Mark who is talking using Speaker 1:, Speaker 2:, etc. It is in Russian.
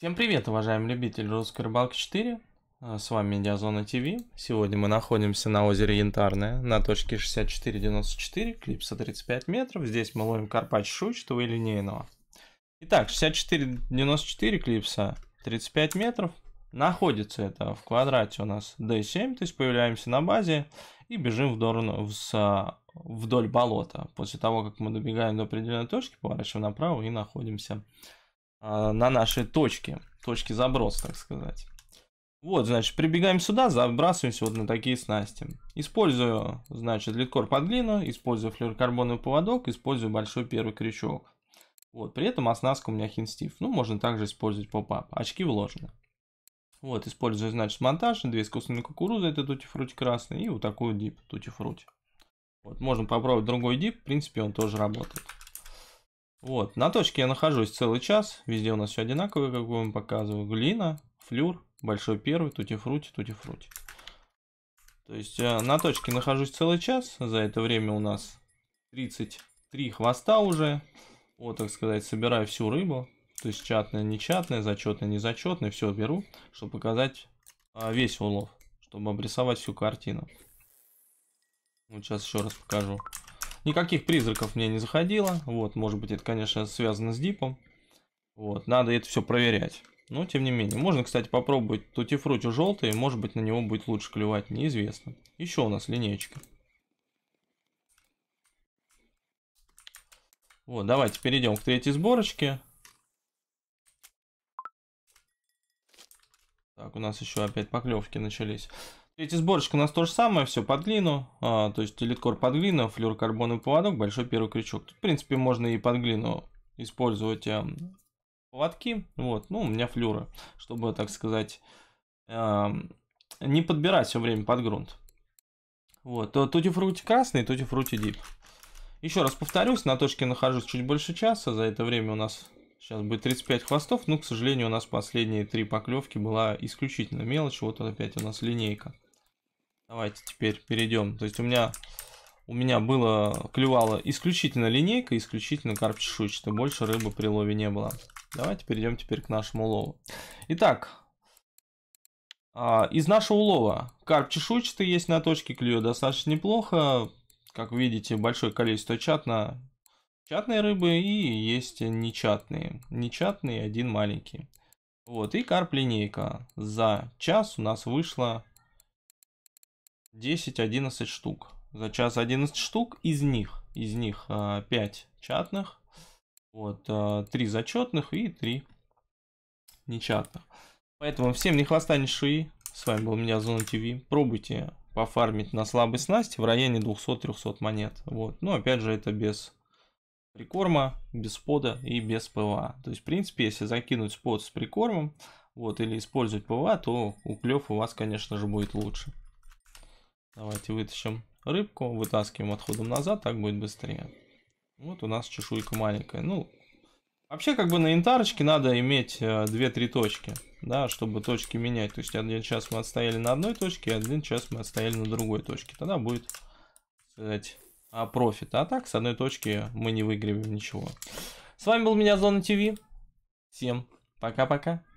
Speaker 1: Всем привет, уважаемые любители русской рыбалки 4. А, с вами Медиазона ТВ. Сегодня мы находимся на озере Янтарное, на точке 6494, клипса 35 метров. Здесь мы ловим карпач шучного и линейного. Итак, 6494 клипса 35 метров. Находится это в квадрате у нас D7, то есть появляемся на базе и бежим вдоль, вдоль болота. После того, как мы добегаем до определенной точки, поворачиваем направо и находимся а, на нашей точке, точке заброс, так сказать. Вот, значит, прибегаем сюда, забрасываемся вот на такие снасти. Использую, значит, литкор под глину, использую флюорокарбоновый поводок, использую большой первый крючок. Вот, при этом оснастка у меня хинстив. Ну, можно также использовать поп-ап. Очки вложены. Вот, использую, значит, монтаж, две искусственные кукурузы, это тутифрути красный, и вот такую дип тутифрути. Вот, можно попробовать другой дип, в принципе, он тоже работает. Вот, на точке я нахожусь целый час, везде у нас все одинаковое, как вам показываю. Глина, флюр, большой первый, тутифрути, тутифрути. То есть э, на точке нахожусь целый час, за это время у нас 33 хвоста уже. Вот, так сказать, собираю всю рыбу, то есть чатная, нечатная, зачетная, незачетная, все беру, чтобы показать а, весь улов, чтобы обрисовать всю картину. Вот сейчас еще раз покажу. Никаких призраков мне не заходило. Вот, может быть, это, конечно, связано с дипом. Вот, надо это все проверять. Но, тем не менее, можно, кстати, попробовать тутифрутю желтый. Может быть, на него будет лучше клевать, неизвестно. Еще у нас линейка. Вот, давайте перейдем к третьей сборочке. Так, у нас еще опять поклевки начались. Эти сборочка у нас то же самое, все под глину, а, то есть элиткор под глину, флюорокарбоновый поводок, большой первый крючок. Тут, в принципе, можно и под глину использовать а, поводки, вот, ну, у меня флюры, чтобы, так сказать, а, не подбирать все время под грунт. Вот, тути-фрути красный, тути-фрути дип. Еще раз повторюсь, на точке нахожусь чуть больше часа, за это время у нас Сейчас будет 35 хвостов, но, к сожалению, у нас последние три поклевки была исключительно мелочь. Вот опять у нас линейка. Давайте теперь перейдем. То есть у меня у меня было клювало исключительно линейка, исключительно карп чешуйчатый. Больше рыбы при лове не было. Давайте перейдем теперь к нашему улову. Итак, а, из нашего улова карп чешуйчатый есть на точке, клюет достаточно неплохо. Как видите, большое количество чатна, чатные рыбы и есть нечатные. Нечатные, один маленький. Вот, и карп линейка. За час у нас вышло 10-11 штук. За час 11 штук, из них, из них 5 э, чатных, вот, 3 э, зачетных и 3 нечатных. Поэтому всем не хвоста, не ши. С вами был меня Зона ТВ. Пробуйте пофармить на слабой снасти в районе 200-300 монет. Вот. Но ну, опять же это без прикорма, без пода и без ПВА. То есть в принципе если закинуть под с прикормом вот, или использовать ПВА, то уклев у вас конечно же будет лучше. Давайте вытащим рыбку, вытаскиваем отходом назад, так будет быстрее. Вот у нас чешуйка маленькая. Ну, вообще как бы на интарочке надо иметь 2-3 э, точки, да, чтобы точки менять. То есть один час мы отстояли на одной точке, один час мы отстояли на другой точке. Тогда будет, сказать, а, профит. А так с одной точки мы не выиграем ничего. С вами был меня Зона ТВ. Всем пока-пока.